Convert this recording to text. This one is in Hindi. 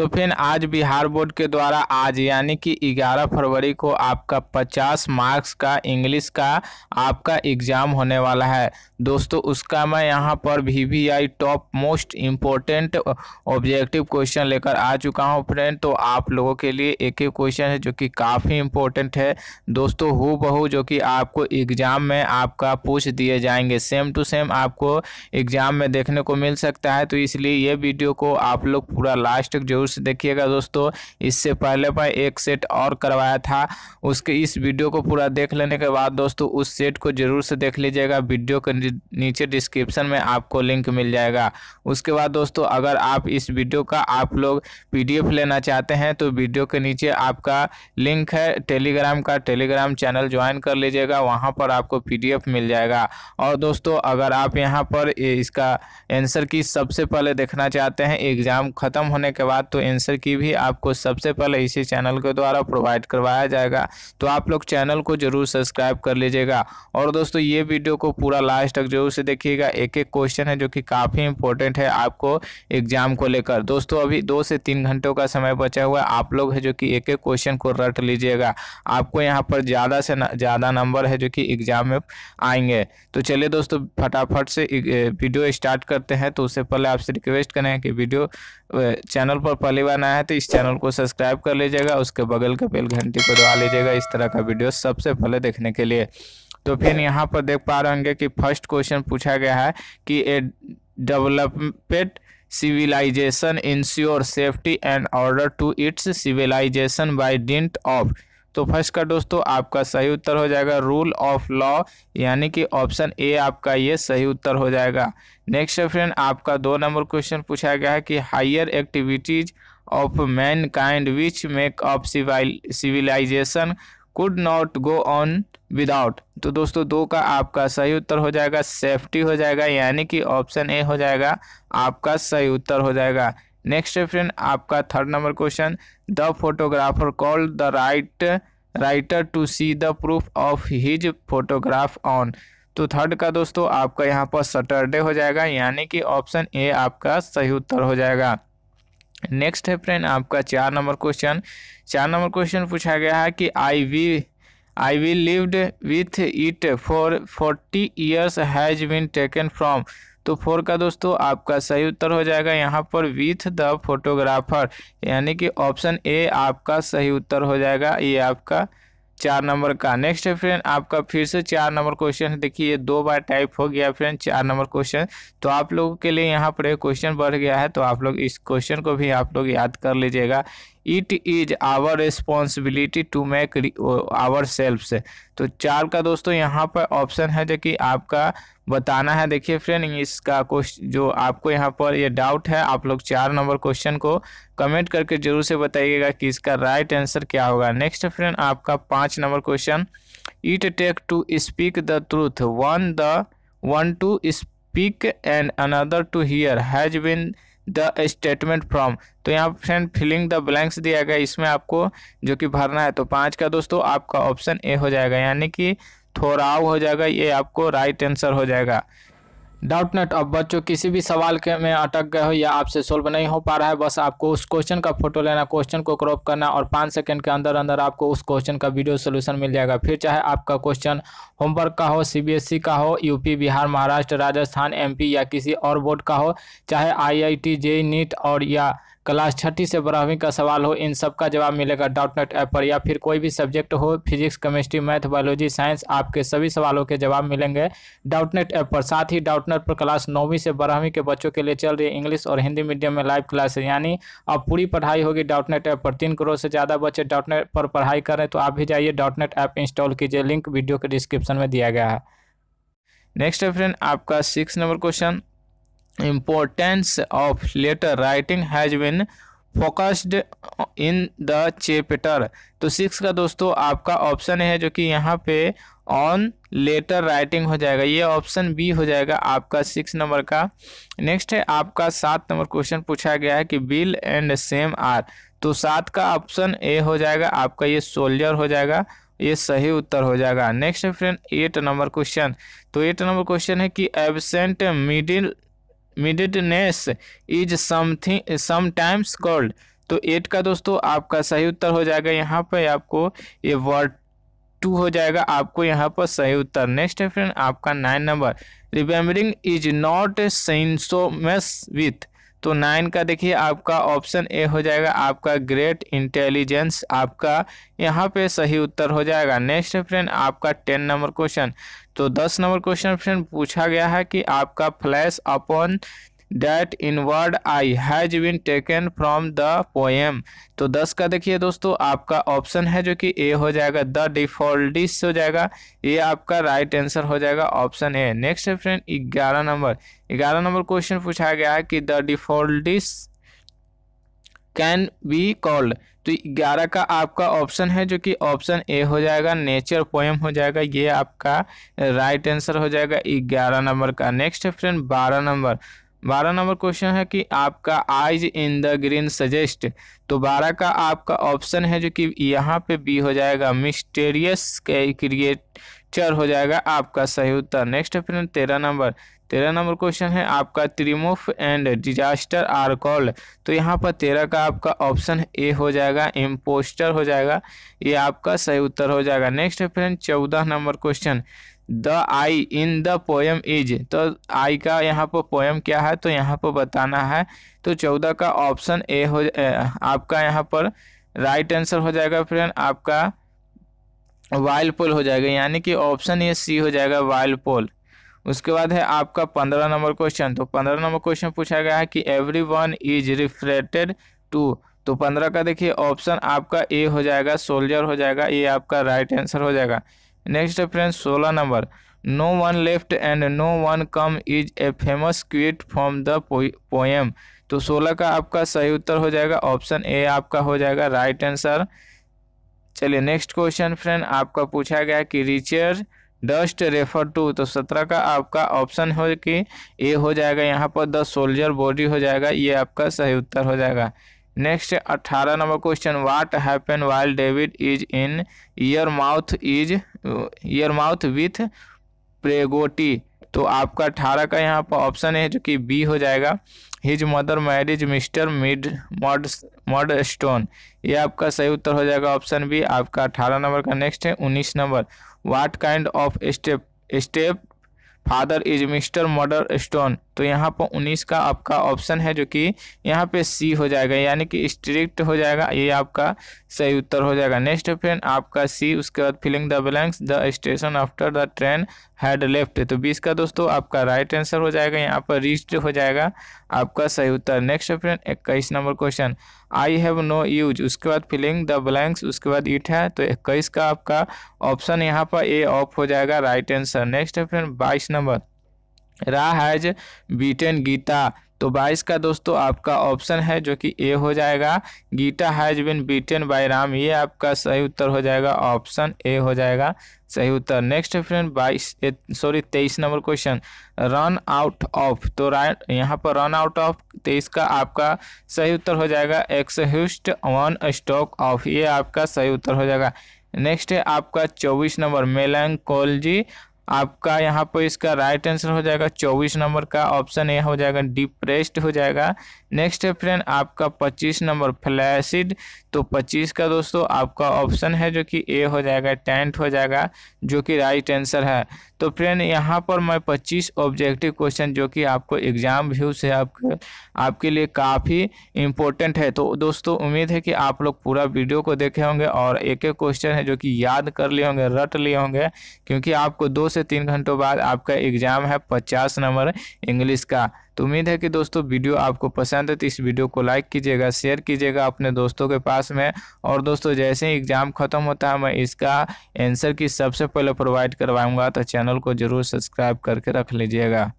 तो फिर आज बिहार बोर्ड के द्वारा आज यानी कि 11 फरवरी को आपका 50 मार्क्स का इंग्लिश का आपका एग्ज़ाम होने वाला है दोस्तों उसका मैं यहाँ पर V V I top most important objective question लेकर आ चुका हूँ फ्रेंड तो आप लोगों के लिए एक एक क्वेश्चन है जो कि काफ़ी इम्पोर्टेंट है दोस्तों हु बहू जो कि आपको एग्ज़ाम में आपका पूछ दिए जाएंगे सेम टू सेम आपको एग्ज़ाम में देखने को मिल सकता है तो इसलिए ये वीडियो को आप लोग पूरा लास्ट तक जरूर से देखिएगा दोस्तों इससे पहले पर एक सेट और करवाया था उसके इस वीडियो को पूरा देख लेने के बाद दोस्तों उस सेट को जरूर से देख लीजिएगा वीडियो के नीचे डिस्क्रिप्शन में आपको लिंक मिल जाएगा उसके बाद दोस्तों अगर आप इस वीडियो का आप लोग पी लेना चाहते हैं तो वीडियो के नीचे आपका लिंक है टेलीग्राम का टेलीग्राम चैनल ज्वाइन कर लीजिएगा वहाँ पर आपको पी मिल जाएगा और दोस्तों अगर आप यहाँ पर इसका आंसर की सबसे पहले देखना चाहते हैं एग्ज़ाम ख़त्म होने के बाद तो एंसर की भी आपको सबसे पहले इसी चैनल के द्वारा प्रोवाइड करवाया जाएगा तो आप लोग चैनल को जरूर सब्सक्राइब कर लीजिएगा और दोस्तों ये वीडियो को पूरा लास्ट तक जरूर से देखिएगा एक एक क्वेश्चन है जो कि काफ़ी इंपॉर्टेंट है आपको एग्जाम को लेकर दोस्तों अभी दो से तीन घंटों का समय बचा हुआ है आप लोग है जो कि एक एक क्वेश्चन को रट लीजिएगा आपको यहाँ पर ज़्यादा से ज़्यादा नंबर है जो कि एग्जाम में आएंगे तो चलिए दोस्तों फटाफट से वीडियो स्टार्ट करते हैं तो उससे पहले आपसे रिक्वेस्ट करें कि वीडियो चैनल पर पहली बार आया है तो इस चैनल को सब्सक्राइब कर लीजिएगा उसके बगल के बेल घंटी को दबा लीजिएगा इस तरह का वीडियो सबसे पहले देखने के लिए तो फिर यहाँ पर देख पा रहे होंगे कि फर्स्ट क्वेश्चन पूछा गया है कि a development civilization ensure safety and order to its civilization by dint of तो फर्स्ट का दोस्तों आपका सही उत्तर हो जाएगा रूल ऑफ लॉ यानी कि ऑप्शन ए आपका ये सही उत्तर हो जाएगा नेक्स्ट फ्रेंड आपका दो नंबर क्वेश्चन पूछा गया है कि higher activities of mankind which make of civilization could not go on without तो दोस्तों दो का आपका सही उत्तर हो जाएगा सेफ्टी हो जाएगा यानी कि ऑप्शन ए हो जाएगा आपका सही उत्तर हो जाएगा नेक्स्ट फ्रेंड आपका third number question the photographer called the right writer to see the proof of his photograph on तो थर्ड का दोस्तों आपका यहाँ पर सटरडे हो जाएगा यानी कि ऑप्शन ए आपका सही उत्तर हो जाएगा नेक्स्ट है फ्रेंड आपका चार नंबर क्वेश्चन चार नंबर क्वेश्चन पूछा गया है कि I've I've lived with it for forty years has been taken from तो फोर का दोस्तों आपका सही उत्तर हो जाएगा यहाँ पर विथ द फोटोग्राफर यानी कि ऑप्शन ए आपका सही उत्तर हो जाएगा ये आपका चार नंबर का नेक्स्ट है फ्रेंड आपका फिर से चार नंबर क्वेश्चन देखिए ये दो बार टाइप हो गया फ्रेंड चार नंबर क्वेश्चन तो आप लोगों के लिए यहाँ पर एक क्वेश्चन बढ़ गया है तो आप लोग इस क्वेश्चन को भी आप लोग याद कर लीजिएगा it is our responsibility to make our self तो चार का दोस्तों यहाँ पर ऑप्शन है जो कि आपका बताना है देखिए फ्रेंड इसका जो आपको यहाँ पर ये यह डाउट है आप लोग चार नंबर क्वेश्चन को कमेंट करके जरूर से बताइएगा कि इसका राइट आंसर क्या होगा नेक्स्ट फ्रेंड आपका पाँच number question it take to speak the truth one the one to speak and another to hear has been the statement from तो यहाँ फ्रेंड फिलिंग द ब्लैंक्स दिया गया इसमें आपको जो कि भरना है तो पाँच का दोस्तों आपका ऑप्शन ए हो जाएगा यानी कि थोराव हो जाएगा ये आपको राइट आंसर हो जाएगा डाउट नेट अब बच्चों किसी भी सवाल के में अटक गए हो या आपसे सोल्व नहीं हो पा रहा है बस आपको उस क्वेश्चन का फोटो लेना क्वेश्चन को क्रॉप करना और पाँच सेकंड के अंदर अंदर आपको उस क्वेश्चन का वीडियो सोल्यूशन मिल जाएगा फिर चाहे आपका क्वेश्चन होमवर्क का हो सीबीएसई e का हो यूपी बिहार महाराष्ट्र राजस्थान एम या किसी और बोर्ड का हो चाहे आई जेई नीट और या क्लास छठी से बारहवीं का सवाल हो इन सब का जवाब मिलेगा डॉट नेट ऐप पर या फिर कोई भी सब्जेक्ट हो physics chemistry math biology science आपके सभी सवालों के जवाब मिलेंगे डॉट नेट ऐप पर साथ ही डॉट नेट पर क्लास नौवीं से बारहवीं के बच्चों के लिए चल रही इंग्लिश और हिंदी मीडियम में लाइव क्लास है यानी अब पूरी पढ़ाई होगी डॉट नेट ऐप पर तीन करोड़ से ज़्यादा बच्चे डॉट नेट पर पढ़ाई करें तो आप भी जाइए डॉट नेट ऐप इंस्टॉल कीजिए लिंक वीडियो के डिस्क्रिप्शन में दिया गया है नेक्स्ट है फ्रेंड आपका six number question importance of letter writing has been focused in the chapter तो सिक्स का दोस्तों आपका ऑप्शन है जो कि यहाँ पे ऑन लेटर राइटिंग हो जाएगा ये ऑप्शन बी हो जाएगा आपका सिक्स नंबर का नेक्स्ट है आपका सात नंबर क्वेश्चन पूछा गया है कि बिल एंड सेम आर तो सात का ऑप्शन ए हो जाएगा आपका ये सोल्जर हो जाएगा ये सही उत्तर हो जाएगा next friend eight number question तो एट नंबर क्वेश्चन है कि absent middle mindedness is something sometimes called तो एट का दोस्तों आपका सही उत्तर हो जाएगा यहाँ पर आपको ये वर्ड टू हो जाएगा आपको यहाँ पर सही उत्तर नेक्स्ट है फ्रेंड आपका nine number remembering is not synonymous with तो नाइन का देखिए आपका ऑप्शन ए हो जाएगा आपका ग्रेट इंटेलिजेंस आपका यहाँ पे सही उत्तर हो जाएगा नेक्स्ट फ्रेंड आपका टेन नंबर क्वेश्चन तो दस नंबर क्वेश्चन फ्रेंड पूछा गया है कि आपका flash upon that inward eye has been taken from the poem तो दस का देखिए दोस्तों आपका ऑप्शन है जो कि ए हो जाएगा द डिफॉल्टिस हो जाएगा ये आपका राइट आंसर हो जाएगा ऑप्शन ए नेक्स्ट है फ्रेंड ग्यारह नंबर ग्यारह नंबर क्वेश्चन पूछा गया है कि the defaulters can be called तो ग्यारह का आपका ऑप्शन है जो कि ऑप्शन ए हो जाएगा नेचर पोएम हो जाएगा ये आपका राइट आंसर हो जाएगा ग्यारह नंबर का नेक्स्ट है फ्रेंड बारह नंबर बारह नंबर क्वेश्चन है कि आपका eyes in the green suggest तो बारह का आपका ऑप्शन है जो कि यहाँ पे बी हो जाएगा मिस्टेरियस क्रिएटर हो जाएगा आपका सही उत्तर नेक्स्ट फ्रेंड तेरह नंबर तेरह नंबर क्वेश्चन है आपका triumph and disaster are called तो यहाँ पर तेरह का आपका ऑप्शन ए हो जाएगा इम्पोस्टर हो जाएगा ये आपका सही उत्तर हो जाएगा नेक्स्ट फ्रेंड चौदह number question the I in the poem is तो आई का यहाँ पर पोएम क्या है तो यहाँ पर बताना है तो चौदह का ऑप्शन ए हो आपका यहाँ पर राइट आंसर हो जाएगा फ्रेंड आपका वाइल पोल हो जाएगा यानी कि ऑप्शन ये सी हो जाएगा वाइल पोल उसके बाद है आपका पंद्रह नंबर क्वेश्चन तो पंद्रह नंबर क्वेश्चन पूछा गया है कि everyone is referred to तो पंद्रह का देखिए ऑप्शन आपका ए हो जाएगा सोल्जर हो जाएगा ये आपका राइट आंसर हो जाएगा नेक्स्ट है फ्रेंड्स सोलह number no one left and no one come is a famous quote from the poem तो सोलह का आपका सही उत्तर हो जाएगा ऑप्शन ए आपका हो जाएगा राइट आंसर चलिए नेक्स्ट क्वेश्चन फ्रेंड आपका पूछा गया कि रिचर डस्ट रेफर टू तो सत्रह का आपका ऑप्शन हो कि ए हो जाएगा यहाँ पर द सोल्जर बॉडी हो जाएगा ये आपका सही उत्तर हो जाएगा नेक्स्ट अट्ठारह number question what happen while David is in Yarmouth is Yarmouth with Peggotty तो आपका अठारह का यहाँ पर ऑप्शन है जो कि बी हो जाएगा his mother marriage Mister mid mod Murdstone ये आपका सही उत्तर हो जाएगा ऑप्शन बी आपका अठारह नंबर का नेक्स्ट है उन्नीस number what kind of step stepfather is Mister Murdstone तो यहाँ पर उन्नीस का आपका ऑप्शन है जो कि यहाँ पे सी हो जाएगा यानी कि स्ट्रिक्ट हो जाएगा ये आपका सही उत्तर हो जाएगा नेक्स्ट फ्रेंड आपका सी उसके बाद filling the blanks the station after the train had left तो बीस का दोस्तों आपका राइट आंसर हो जाएगा यहाँ पर रिस्ट हो जाएगा आपका सही उत्तर नेक्स्ट ऑप्शन इक्कीस number question I have no use उसके बाद फिलिंग द ब्लैंक्स उसके बाद इट है तो इक्कीस का आपका ऑप्शन यहाँ पर ए ऑफ हो जाएगा राइट आंसर नेक्स्ट ऑप्शन बाईस number Ram has beaten Gita तो 22 का दोस्तों आपका ऑप्शन है जो कि ए हो जाएगा Gita has been beaten by Ram ये आपका सही उत्तर हो जाएगा ऑप्शन ए हो जाएगा सही उत्तर नेक्स्ट फ्रेंड बाईस सॉरी तेईस number question run out of तो राइट यहाँ पर रन आउट ऑफ तेईस का आपका सही उत्तर हो जाएगा एक्सह्यूस्ट वन स्टॉक ऑफ ये आपका सही उत्तर हो जाएगा नेक्स्ट है आपका चौबीस नंबर मेलंकोलजी आपका यहाँ पर इसका राइट आंसर हो जाएगा चौबीस नंबर का ऑप्शन ए हो जाएगा डिप्रेस्ड हो जाएगा नेक्स्ट है फ्रेंड आपका पच्चीस नंबर फ्लैसिड तो पच्चीस का दोस्तों आपका ऑप्शन है जो कि ए हो जाएगा टेंट हो जाएगा जो कि राइट आंसर है तो फ्रेंड यहाँ पर मैं 25 ऑब्जेक्टिव क्वेश्चन जो कि आपको एग्ज़ाम व्यू से आपके आपके लिए काफ़ी इम्पोर्टेंट है तो दोस्तों उम्मीद है कि आप लोग पूरा वीडियो को देखे होंगे और एक एक क्वेश्चन है जो कि याद कर लिए होंगे रट लिए होंगे क्योंकि आपको दो से तीन घंटों बाद आपका एग्ज़ाम है पचास नंबर इंग्लिश का तो उम्मीद है कि दोस्तों वीडियो आपको पसंद है तो इस वीडियो को लाइक कीजिएगा शेयर कीजिएगा अपने दोस्तों के पास में और दोस्तों जैसे ही एग्ज़ाम ख़त्म होता है मैं इसका आंसर की सबसे पहले प्रोवाइड करवाऊँगा तो चैनल को ज़रूर सब्सक्राइब करके रख लीजिएगा